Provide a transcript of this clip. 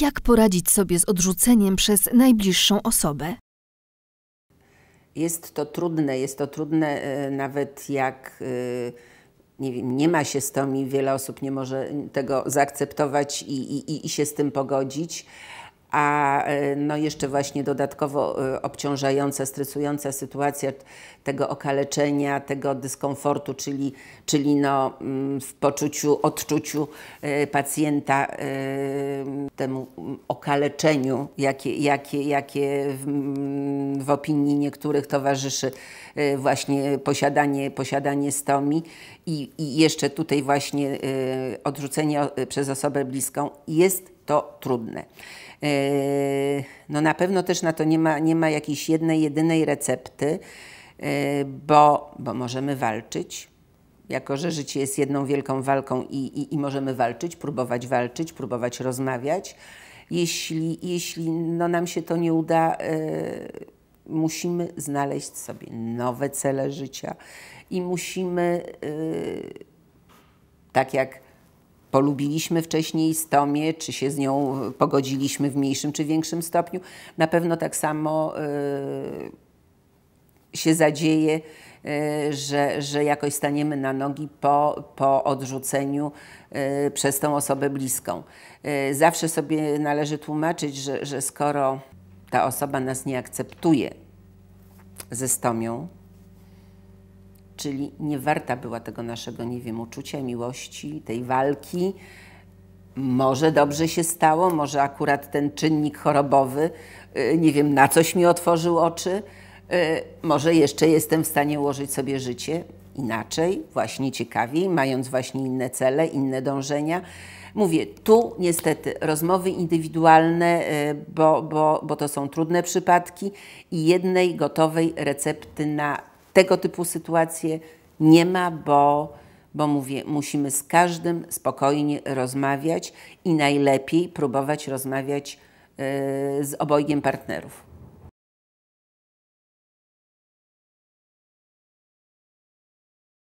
Jak poradzić sobie z odrzuceniem przez najbliższą osobę? Jest to trudne, jest to trudne e, nawet jak e, nie, wiem, nie ma się z tym i wiele osób nie może tego zaakceptować i, i, i się z tym pogodzić. A E, no jeszcze właśnie dodatkowo e, obciążająca, stresująca sytuacja tego okaleczenia, tego dyskomfortu, czyli, czyli no mm, w poczuciu, odczuciu e, pacjenta temu okaleczeniu, jakie, jakie, jakie w mm, opinii niektórych towarzyszy właśnie posiadanie, posiadanie stomi i, i jeszcze tutaj właśnie odrzucenie przez osobę bliską jest to trudne. Y, no na pewno też na to nie ma, nie ma jakiejś jednej, jedynej recepty, y, bo, bo możemy walczyć, jako że życie jest jedną wielką walką i, i, i, możemy walczyć, próbować walczyć, próbować rozmawiać. Jeśli, jeśli no nam się to nie uda, y, musimy znaleźć sobie nowe cele życia i musimy, tak jak polubiliśmy wcześniej stomię, czy się z nią pogodziliśmy w mniejszym czy większym stopniu. Na pewno tak samo y, się zadzieje, y, że, że jakoś staniemy na nogi po, po odrzuceniu y, przez tą osobę bliską. Zawsze sobie należy tłumaczyć, że, że skoro ta osoba nas nie akceptuje ze stomią, czyli nie warta była tego naszego, nie wiem, uczucia, miłości, tej walki. Może dobrze się stało, może akurat ten czynnik chorobowy, y, nie wiem, na coś mi otworzył oczy, y, może jeszcze jestem w stanie ułożyć sobie życie inaczej, właśnie ciekawiej, mając właśnie inne cele, inne dążenia. Mówię, tu niestety rozmowy indywidualne, y, bo, bo, bo to są trudne przypadki i jednej gotowej recepty na tego typu sytuacje nie ma, bo, bo mówię, musimy z każdym spokojnie rozmawiać i najlepiej próbować rozmawiać y, z obojgiem partnerów.